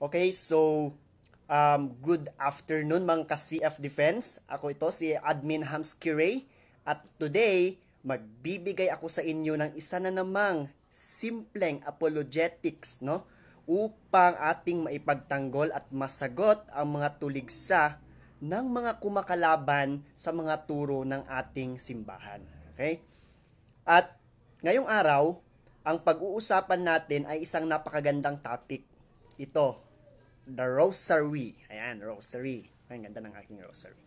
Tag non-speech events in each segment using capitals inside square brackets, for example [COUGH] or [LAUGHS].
Okay, so um, good afternoon mga ka-CF Defense. Ako ito si Admin Hams Kiray at today magbibigay ako sa inyo ng isa na namang simpleng apologetics no upang ating maipagtanggol at masagot ang mga tuligsa ng mga kumakalaban sa mga turo ng ating simbahan. Okay? At ngayong araw, ang pag-uusapan natin ay isang napakagandang topic. Ito, The Rosary. Ayan, Rosary. Ang ganda ng aking Rosary.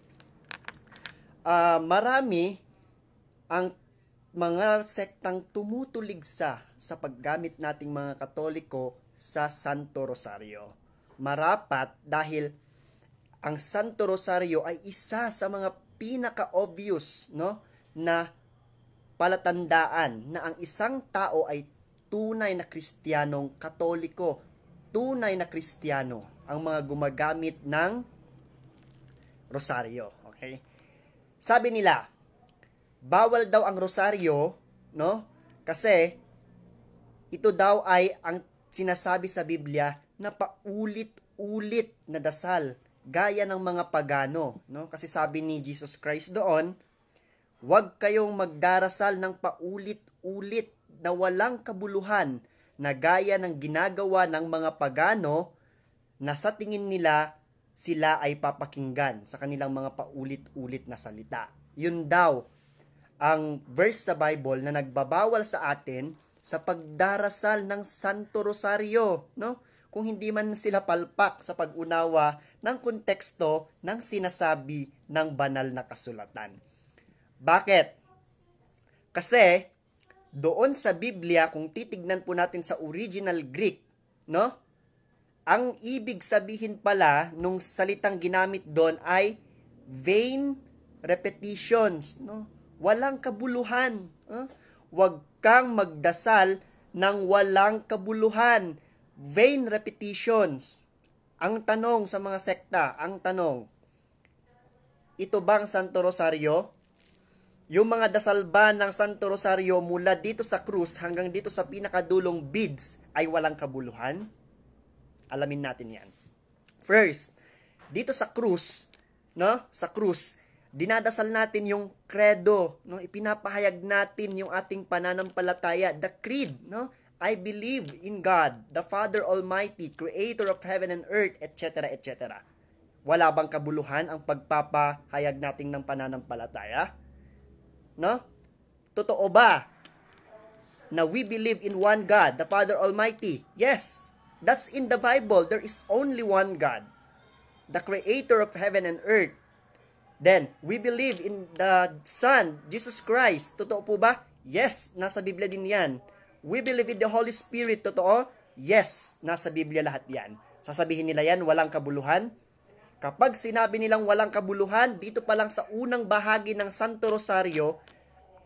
Uh, marami ang mga sektang tumutulig sa sa paggamit nating mga Katoliko sa Santo Rosario. Marapat dahil ang Santo Rosario ay isa sa mga pinaka-obvious no na palatandaan na ang isang tao ay tunay na Kristiyanong Katoliko, tunay na Kristiyano ang mga gumagamit ng rosaryo. Okay? Sabi nila, bawal daw ang rosaryo, no? Kasi ito daw ay ang sinasabi sa Biblia na paulit-ulit na dasal gaya ng mga pagano, no? Kasi sabi ni Jesus Christ doon, huwag kayong magdarasal ng paulit-ulit na walang kabuluhan na gaya ng ginagawa ng mga pagano na sa tingin nila sila ay papakinggan sa kanilang mga paulit-ulit na salita. Yun daw ang verse sa Bible na nagbabawal sa atin sa pagdarasal ng Santo Rosario, no? Kung hindi man sila palpak sa pag-unawa ng konteksto ng sinasabi ng banal na kasulatan. Bakit? Kasi doon sa Biblia kung titignan po natin sa original Greek, no? Ang ibig sabihin pala nung salitang ginamit doon ay vain repetitions, no? Walang kabuluhan. Huh? Huwag kang magdasal ng walang kabuluhan. Vain repetitions. Ang tanong sa mga sekta, ang tanong, ito bang Santo Rosario? Yung mga dasal ba ng Santo Rosario mula dito sa krus hanggang dito sa pinakadulong beads ay walang kabuluhan? Alamin natin yan. First, dito sa krus, no? Sa krus, dinadasal natin yung credo, no? Ipinapahayag natin yung ating pananampalataya, the creed, no? I believe in God, the Father Almighty, creator of heaven and earth, etc., etc. Wala bang kabuluhan ang pagpapahayag natin ng pananampalataya? No? Totoo ba na we believe in one God, the Father Almighty? Yes. That's in the Bible. There is only one God, the creator of heaven and earth. Then, we believe in the Son, Jesus Christ. Totoo po ba? Yes, nasa Biblia din yan. We believe in the Holy Spirit. Totoo? Yes, nasa Biblia lahat yan. Sasabihin nila yan, walang kabuluhan. Kapag sinabi nilang walang kabuluhan, dito pa lang sa unang bahagi ng Santo Rosario,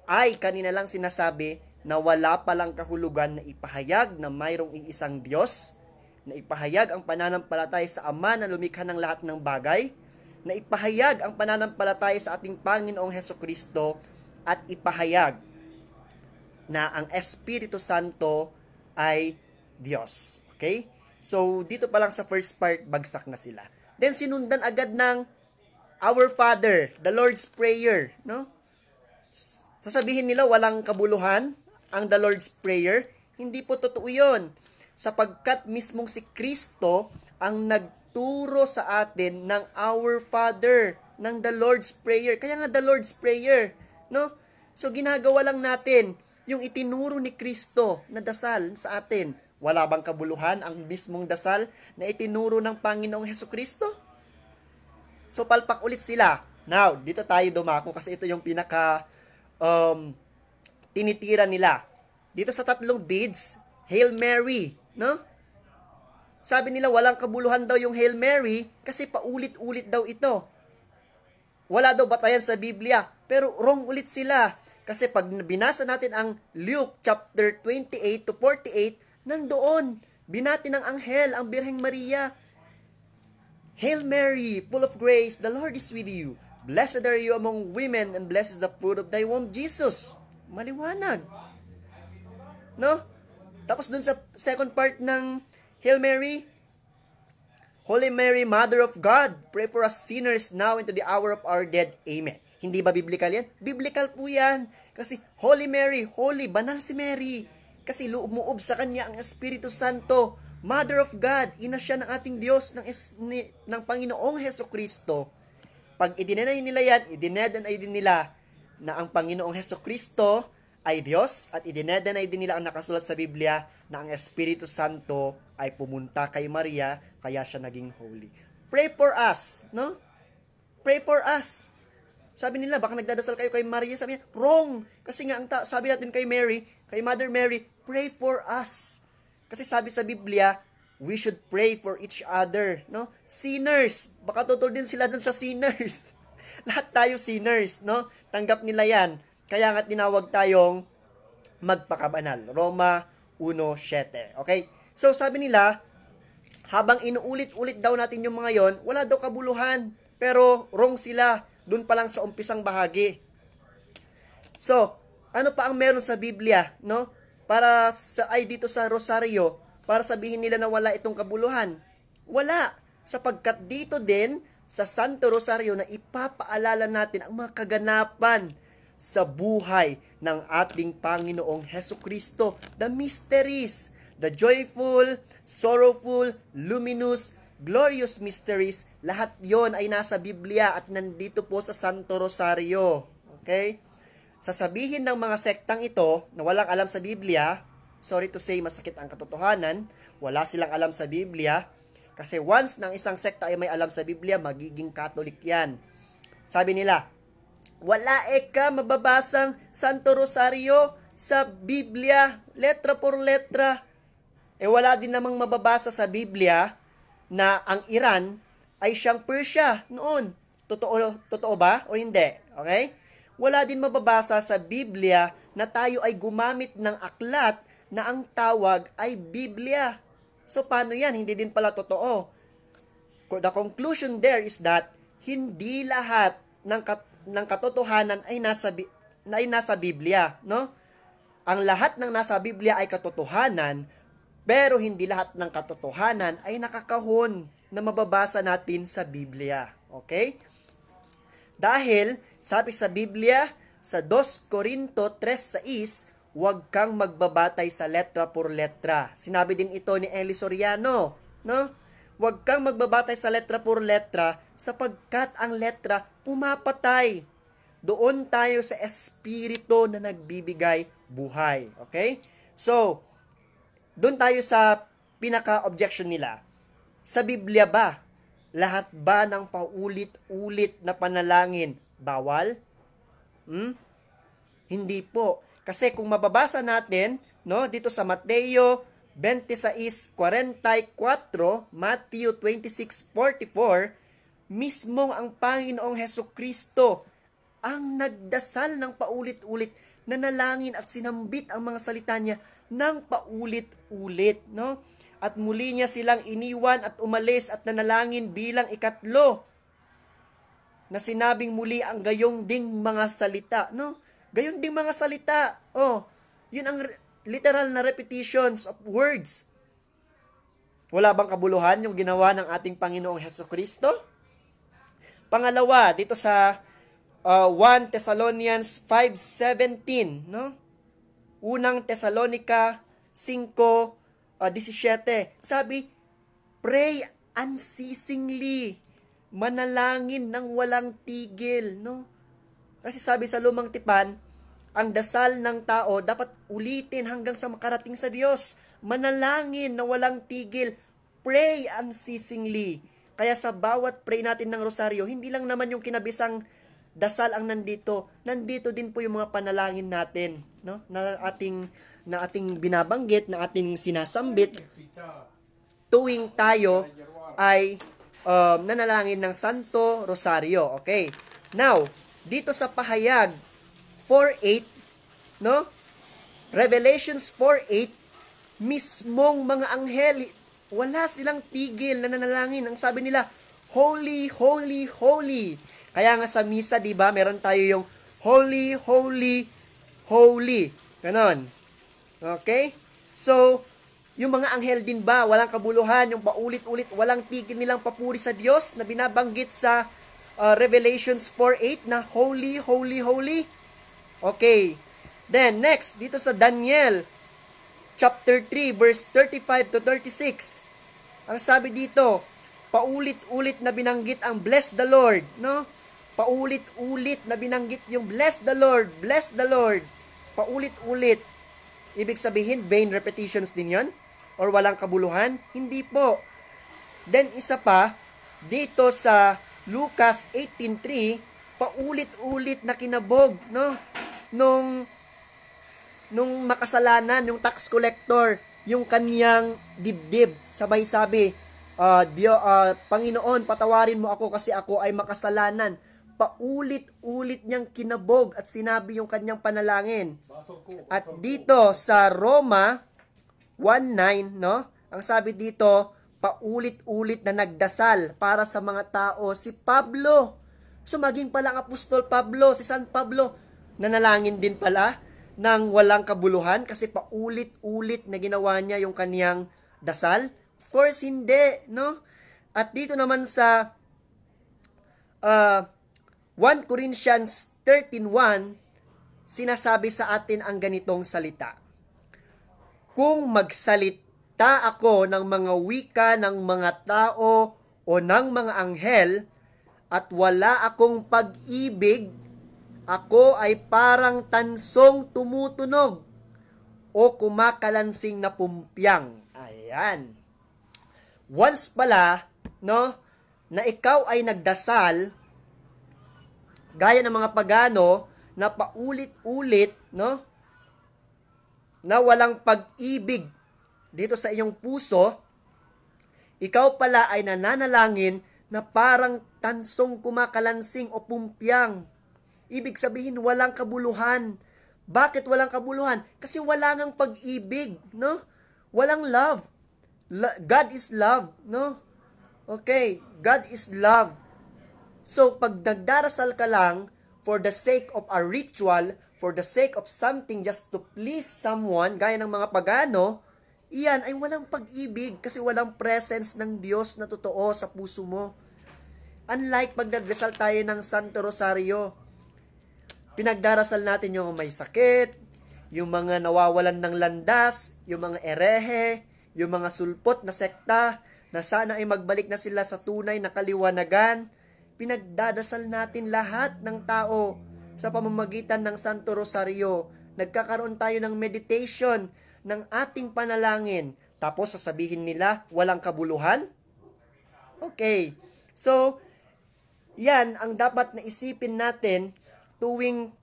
ay kanina lang sinasabi na wala pa lang kahulugan na ipahayag na mayroong iisang Diyos na ipahayag ang pananampalataya sa Ama na lumikha ng lahat ng bagay, na ipahayag ang pananampalataya sa ating Panginoong Heso Kristo at ipahayag na ang Espiritu Santo ay Diyos. Okay? So, dito pa lang sa first part, bagsak na sila. Then, sinundan agad ng Our Father, the Lord's Prayer. No? Sasabihin nila, walang kabuluhan ang the Lord's Prayer. Hindi po totoo yun sapagkat mismong si Kristo ang nagturo sa atin ng Our Father, ng the Lord's Prayer. Kaya nga the Lord's Prayer, no? So ginagawa lang natin yung itinuro ni Kristo na dasal sa atin. Wala bang kabuluhan ang mismong dasal na itinuro ng Panginoong Heso Kristo? So palpak ulit sila. Now, dito tayo dumako kasi ito yung pinaka um, tinitira nila. Dito sa tatlong beads, Hail Mary, No? Sabi nila walang kabuluhan daw yung Hail Mary kasi paulit-ulit daw ito. Wala daw batayan sa Biblia. Pero wrong ulit sila. Kasi pag binasa natin ang Luke chapter 28 to 48, nandoon, binati ng anghel ang Birheng Maria. Hail Mary, full of grace, the Lord is with you. Blessed are you among women and blessed is the fruit of thy womb, Jesus. Maliwanag. No? Tapos dun sa second part ng Hail Mary, Holy Mary, Mother of God, pray for us sinners now into the hour of our death. Amen. Hindi ba biblical yan? Biblical po yan. Kasi Holy Mary, Holy, banal si Mary. Kasi lumuob sa kanya ang Espiritu Santo, Mother of God, ina siya ng ating Diyos, ng, es, ni, ng Panginoong Heso Kristo. Pag idinenay nila yan, idined and idin nila na ang Panginoong Heso Kristo ay Diyos at idinedenay din nila ang nakasulat sa Biblia na ang Espiritu Santo ay pumunta kay Maria kaya siya naging holy. Pray for us, no? Pray for us. Sabi nila, baka nagdadasal kayo kay Maria. Sabi niya, wrong. Kasi nga, ang ta- sabi natin kay Mary, kay Mother Mary, pray for us. Kasi sabi sa Biblia, we should pray for each other. No? Sinners. Baka tutol din sila dun sa sinners. [LAUGHS] Lahat tayo sinners. No? Tanggap nila yan. Kaya nga tinawag tayong magpakabanal. Roma 1.7. Okay? So sabi nila, habang inuulit-ulit daw natin yung mga yon, wala daw kabuluhan. Pero wrong sila. Doon pa lang sa umpisang bahagi. So, ano pa ang meron sa Biblia, no? Para sa ay dito sa Rosario, para sabihin nila na wala itong kabuluhan. Wala, sapagkat dito din sa Santo Rosario na ipapaalala natin ang mga kaganapan sa buhay ng ating Panginoong Heso Kristo. The mysteries, the joyful, sorrowful, luminous, glorious mysteries, lahat yon ay nasa Biblia at nandito po sa Santo Rosario. Okay? Sasabihin ng mga sektang ito na walang alam sa Biblia, sorry to say masakit ang katotohanan, wala silang alam sa Biblia, kasi once ng isang sekta ay may alam sa Biblia, magiging Catholic yan. Sabi nila, wala e ka mababasang Santo Rosario sa Biblia, letra por letra. E wala din namang mababasa sa Biblia na ang Iran ay siyang Persia noon. Totoo, totoo ba o hindi? Okay? Wala din mababasa sa Biblia na tayo ay gumamit ng aklat na ang tawag ay Biblia. So paano yan? Hindi din pala totoo. The conclusion there is that hindi lahat ng kat- ng katotohanan ay nasa na ay nasa Biblia, no? Ang lahat ng nasa Biblia ay katotohanan, pero hindi lahat ng katotohanan ay nakakahon na mababasa natin sa Biblia. Okay? Dahil, sabi sa Biblia, sa 2 Corinto 3.6, huwag kang magbabatay sa letra por letra. Sinabi din ito ni Eli Soriano, no? Huwag kang magbabatay sa letra por letra sapagkat ang letra pumapatay. Doon tayo sa espiritu na nagbibigay buhay. Okay? So, doon tayo sa pinaka-objection nila. Sa Biblia ba, lahat ba ng paulit-ulit na panalangin bawal? Hmm? Hindi po. Kasi kung mababasa natin, no, dito sa Mateo 26:44, Matthew 26:44, mismong ang Panginoong Heso Kristo ang nagdasal ng paulit-ulit na nalangin at sinambit ang mga salita niya ng paulit-ulit. No? At muli niya silang iniwan at umalis at nanalangin bilang ikatlo na sinabing muli ang gayong ding mga salita. No? Gayon ding mga salita. Oh, yun ang literal na repetitions of words. Wala bang kabuluhan yung ginawa ng ating Panginoong Heso Kristo? Pangalawa, dito sa uh, 1 Thessalonians 5:17, no? Unang Thessalonica 5:17. Uh, sabi, pray unceasingly. Manalangin ng walang tigil, no? Kasi sabi sa lumang tipan, ang dasal ng tao dapat ulitin hanggang sa makarating sa Diyos. Manalangin na walang tigil. Pray unceasingly. Kaya sa bawat pray natin ng rosaryo, hindi lang naman yung kinabisang dasal ang nandito, nandito din po yung mga panalangin natin, no? Na ating na ating binabanggit, na ating sinasambit tuwing tayo ay um, nanalangin ng Santo Rosario. Okay. Now, dito sa pahayag 4.8, no? Revelations 4.8, mismong mga anghel, wala silang tigil na nanalangin. Ang sabi nila, Holy, Holy, Holy. Kaya nga sa misa, di ba, meron tayo yung Holy, Holy, Holy. Ganon. Okay? So, yung mga anghel din ba, walang kabuluhan, yung paulit-ulit, walang tigil nilang papuri sa Diyos na binabanggit sa uh, Revelations 4.8 na Holy, Holy, Holy. Okay. Then, next, dito sa Daniel chapter 3 verse 35 to 36. Ang sabi dito, paulit-ulit na binanggit ang bless the Lord, no? Paulit-ulit na binanggit yung bless the Lord, bless the Lord. Paulit-ulit. Ibig sabihin, vain repetitions din yon? Or walang kabuluhan? Hindi po. Then isa pa, dito sa Lucas 18.3, paulit-ulit na kinabog, no? Nung nung makasalanan, yung tax collector, yung kaniyang dibdib. Sabay sabi, uh, ah, Diyo, uh, ah, Panginoon, patawarin mo ako kasi ako ay makasalanan. Paulit-ulit niyang kinabog at sinabi yung kanyang panalangin. At dito sa Roma 1.9, no? Ang sabi dito, paulit-ulit na nagdasal para sa mga tao si Pablo. So maging pala Apostol Pablo, si San Pablo, nanalangin din pala ng walang kabuluhan kasi paulit-ulit na ginawa niya yung kaniyang dasal? Of course, hindi, no? At dito naman sa uh, ah, 1 Corinthians 13.1, sinasabi sa atin ang ganitong salita. Kung magsalita ako ng mga wika ng mga tao o ng mga anghel at wala akong pag-ibig ako ay parang tansong tumutunog o kumakalansing na pumpyang. Ayan. Once pala, no, na ikaw ay nagdasal, gaya ng mga pagano, na paulit-ulit, no, na walang pag-ibig dito sa iyong puso, ikaw pala ay nananalangin na parang tansong kumakalansing o pumpyang Ibig sabihin, walang kabuluhan. Bakit walang kabuluhan? Kasi wala ngang pag-ibig, no? Walang love. God is love, no? Okay, God is love. So, pag nagdarasal ka lang for the sake of a ritual, for the sake of something just to please someone, gaya ng mga pagano, iyan ay walang pag-ibig kasi walang presence ng Diyos na totoo sa puso mo. Unlike pag nagdasal tayo ng Santo Rosario, Pinagdarasal natin yung may sakit, yung mga nawawalan ng landas, yung mga erehe, yung mga sulpot na sekta, na sana ay magbalik na sila sa tunay na kaliwanagan. Pinagdadasal natin lahat ng tao sa pamamagitan ng Santo Rosario. Nagkakaroon tayo ng meditation ng ating panalangin. Tapos sasabihin nila, walang kabuluhan? Okay. So, yan ang dapat na isipin natin tuwing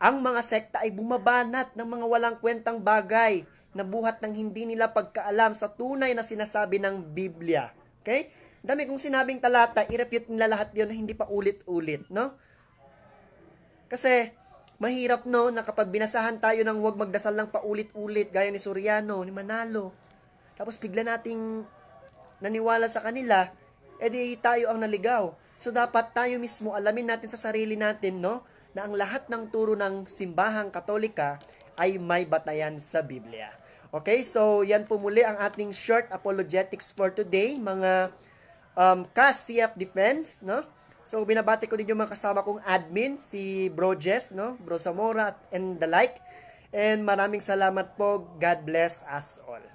ang mga sekta ay bumabanat ng mga walang kwentang bagay na buhat ng hindi nila pagkaalam sa tunay na sinasabi ng Biblia. Okay? Dami kong sinabing talata, i-refute nila lahat yun na hindi pa ulit-ulit, no? Kasi, mahirap no na kapag binasahan tayo ng huwag magdasal lang paulit-ulit gaya ni Suryano, ni Manalo. Tapos bigla nating naniwala sa kanila, edi tayo ang naligaw. So dapat tayo mismo alamin natin sa sarili natin, no? Na ang lahat ng turo ng simbahang katolika ay may batayan sa Biblia. Okay, so yan po muli ang ating short apologetics for today, mga um, CASCF Defense, no? So binabati ko din yung mga kasama kong admin, si Bro Jess, no? Bro Zamora and the like. And maraming salamat po. God bless us all.